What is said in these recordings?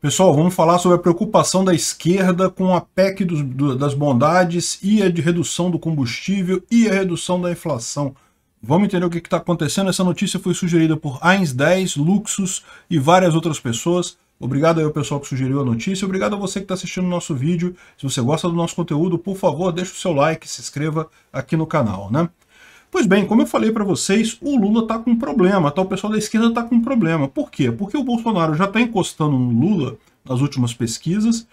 Pessoal, vamos falar sobre a preocupação da esquerda com a PEC dos, do, das bondades e a de redução do combustível e a redução da inflação. Vamos entender o que está acontecendo. Essa notícia foi sugerida por Ains 10, Luxus e várias outras pessoas. Obrigado aí ao pessoal que sugeriu a notícia. Obrigado a você que está assistindo o nosso vídeo. Se você gosta do nosso conteúdo, por favor, deixe o seu like, se inscreva aqui no canal, né? Pois bem, como eu falei para vocês, o Lula está com um problema, tá? o pessoal da esquerda está com um problema. Por quê? Porque o Bolsonaro já está encostando no Lula nas últimas pesquisas,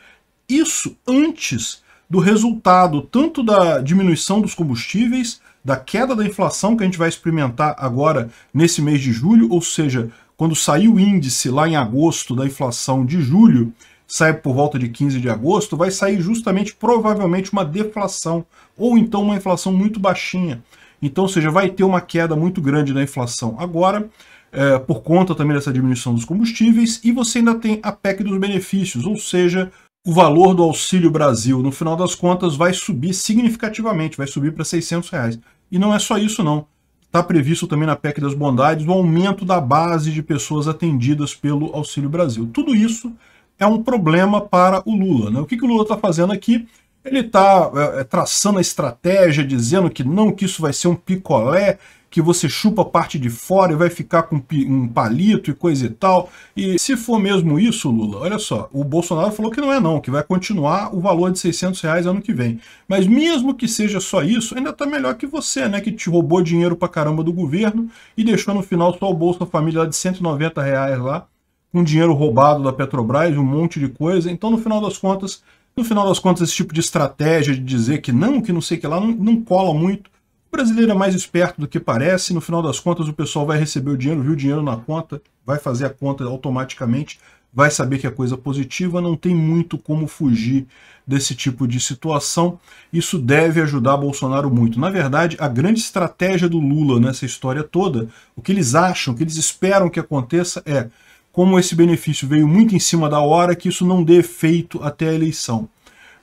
isso antes do resultado tanto da diminuição dos combustíveis, da queda da inflação que a gente vai experimentar agora nesse mês de julho, ou seja, quando sair o índice lá em agosto da inflação de julho, sai por volta de 15 de agosto, vai sair justamente provavelmente uma deflação, ou então uma inflação muito baixinha. Então, seja, vai ter uma queda muito grande na inflação agora, é, por conta também dessa diminuição dos combustíveis, e você ainda tem a PEC dos benefícios, ou seja, o valor do Auxílio Brasil, no final das contas, vai subir significativamente, vai subir para 600 reais. E não é só isso, não. Está previsto também na PEC das bondades o aumento da base de pessoas atendidas pelo Auxílio Brasil. Tudo isso é um problema para o Lula. Né? O que, que o Lula está fazendo aqui? Ele está é, é, traçando a estratégia, dizendo que não, que isso vai ser um picolé, que você chupa a parte de fora e vai ficar com um palito e coisa e tal. E se for mesmo isso, Lula, olha só, o Bolsonaro falou que não é não, que vai continuar o valor de 600 reais ano que vem. Mas mesmo que seja só isso, ainda está melhor que você, né, que te roubou dinheiro pra caramba do governo e deixou no final só o da Família lá de 190 reais lá, com dinheiro roubado da Petrobras, um monte de coisa. Então, no final das contas, no final das contas, esse tipo de estratégia de dizer que não, que não sei que lá, não, não cola muito. O brasileiro é mais esperto do que parece. No final das contas, o pessoal vai receber o dinheiro, viu o dinheiro na conta, vai fazer a conta automaticamente, vai saber que é coisa positiva, não tem muito como fugir desse tipo de situação. Isso deve ajudar Bolsonaro muito. Na verdade, a grande estratégia do Lula nessa história toda, o que eles acham, o que eles esperam que aconteça é como esse benefício veio muito em cima da hora, que isso não dê efeito até a eleição.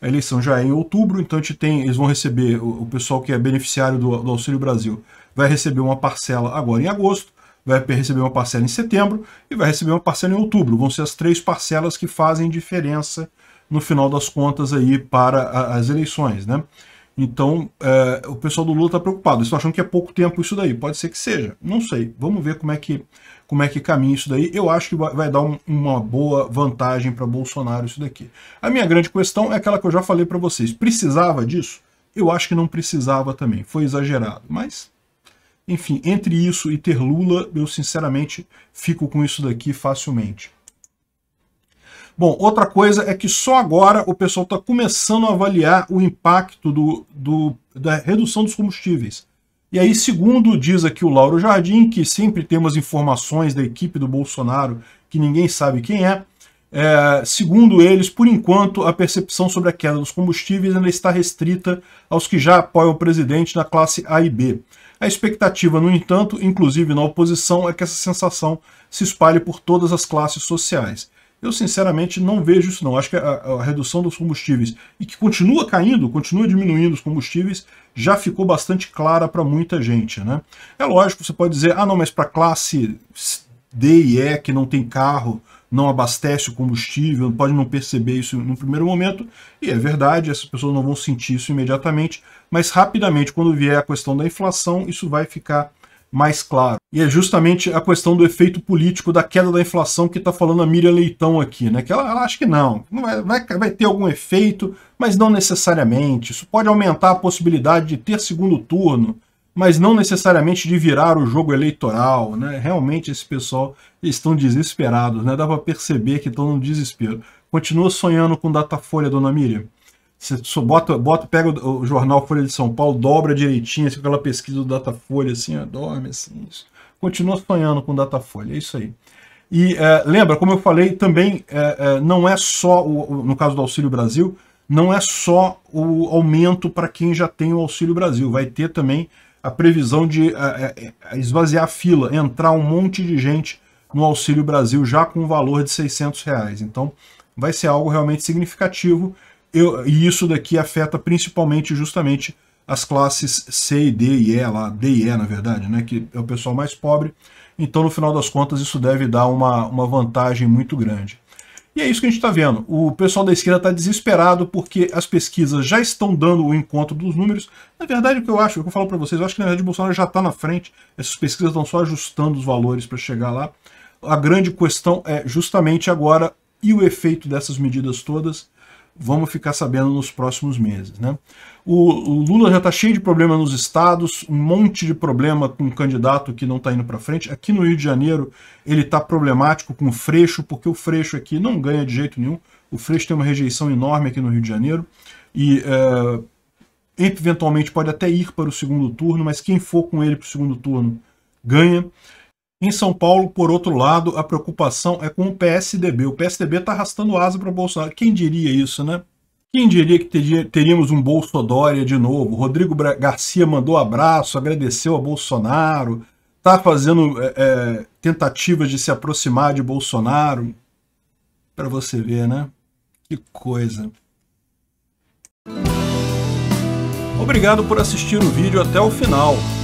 A eleição já é em outubro, então a gente tem, eles vão receber, o, pessoal que é beneficiário do, do Auxílio Brasil vai receber uma parcela agora em agosto, vai receber uma parcela em setembro e vai receber uma parcela em outubro. Vão ser as três parcelas que fazem diferença no final das contas aí para as eleições, né? Então, é, o pessoal do Lula está preocupado. Estou achando que é pouco tempo isso daí. Pode ser que seja. Não sei. Vamos ver como é que, como é que caminha isso daí. Eu acho que vai dar um, uma boa vantagem para Bolsonaro isso daqui. A minha grande questão é aquela que eu já falei para vocês. Precisava disso? Eu acho que não precisava também. Foi exagerado. Mas, enfim, entre isso e ter Lula, eu sinceramente fico com isso daqui facilmente. Bom, outra coisa é que só agora o pessoal está começando a avaliar o impacto do, do, da redução dos combustíveis. E aí, segundo diz aqui o Lauro Jardim, que sempre tem umas informações da equipe do Bolsonaro que ninguém sabe quem é, é, segundo eles, por enquanto, a percepção sobre a queda dos combustíveis ainda está restrita aos que já apoiam o presidente na classe A e B. A expectativa, no entanto, inclusive na oposição, é que essa sensação se espalhe por todas as classes sociais. Eu, sinceramente, não vejo isso não. Acho que a, a, redução dos combustíveis, e que continua caindo, continua diminuindo os combustíveis, já ficou bastante clara para muita gente. Né? É lógico, você pode dizer, ah não, mas para classe D e E, que não tem carro, não abastece o combustível, pode não perceber isso no primeiro momento, e é verdade, essas pessoas não vão sentir isso imediatamente, mas rapidamente, quando vier a questão da inflação, isso vai ficar mais claro. E é justamente a questão do efeito político da queda da inflação que está falando a Miriam Leitão aqui, né? Que ela, ela acha que não, não vai, é, vai, é vai ter algum efeito, mas não necessariamente. Isso pode aumentar a possibilidade de ter segundo turno, mas não necessariamente de virar o jogo eleitoral, né? Realmente esse pessoal estão desesperados, né? Dá para perceber que estão no desespero. Continua sonhando com Datafolha, dona Miriam. Você bota, bota, pega o, o, jornal Folha de São Paulo, dobra direitinho, assim, aquela pesquisa do Datafolha, assim, ó, dorme, assim, isso. Continua sonhando com o Datafolha, é isso aí. E é, lembra, como eu falei, também é, é, não é só, o, no caso do Auxílio Brasil, não é só o aumento para quem já tem o Auxílio Brasil, vai ter também a previsão de é, é, é, esvaziar a fila, entrar um monte de gente no Auxílio Brasil já com o valor de 600 reais. Então, vai ser algo realmente significativo. Eu, e isso daqui afeta principalmente justamente as classes C e D e E, lá, D e E na verdade, né, que é o pessoal mais pobre. Então, no final das contas, isso deve dar uma, uma vantagem muito grande. E é isso que a gente está vendo. O pessoal da esquerda está desesperado porque as pesquisas já estão dando o encontro dos números. Na verdade, o que eu acho, o que eu falo para vocês, eu acho que na verdade o Bolsonaro já está na frente. Essas pesquisas estão só ajustando os valores para chegar lá. A grande questão é justamente agora e o efeito dessas medidas todas vamos ficar sabendo nos próximos meses. Né? O, o Lula já está cheio de problema nos estados, um monte de problema com um candidato que não está indo para frente. Aqui no Rio de Janeiro ele está problemático com o Freixo, porque o Freixo aqui não ganha de jeito nenhum. O Freixo tem uma rejeição enorme aqui no Rio de Janeiro e é, eventualmente pode até ir para o segundo turno, mas quem for com ele para o segundo turno ganha. Em São Paulo, por outro lado, a preocupação é com o PSDB. O PSDB está arrastando asa para o Bolsonaro. Quem diria isso, né? Quem diria que teríamos um Bolsonaro de novo? Rodrigo Garcia mandou abraço, agradeceu a Bolsonaro, está fazendo é, é, tentativas de se aproximar de Bolsonaro. Para você ver, né? Que coisa. Obrigado por assistir o vídeo até o final.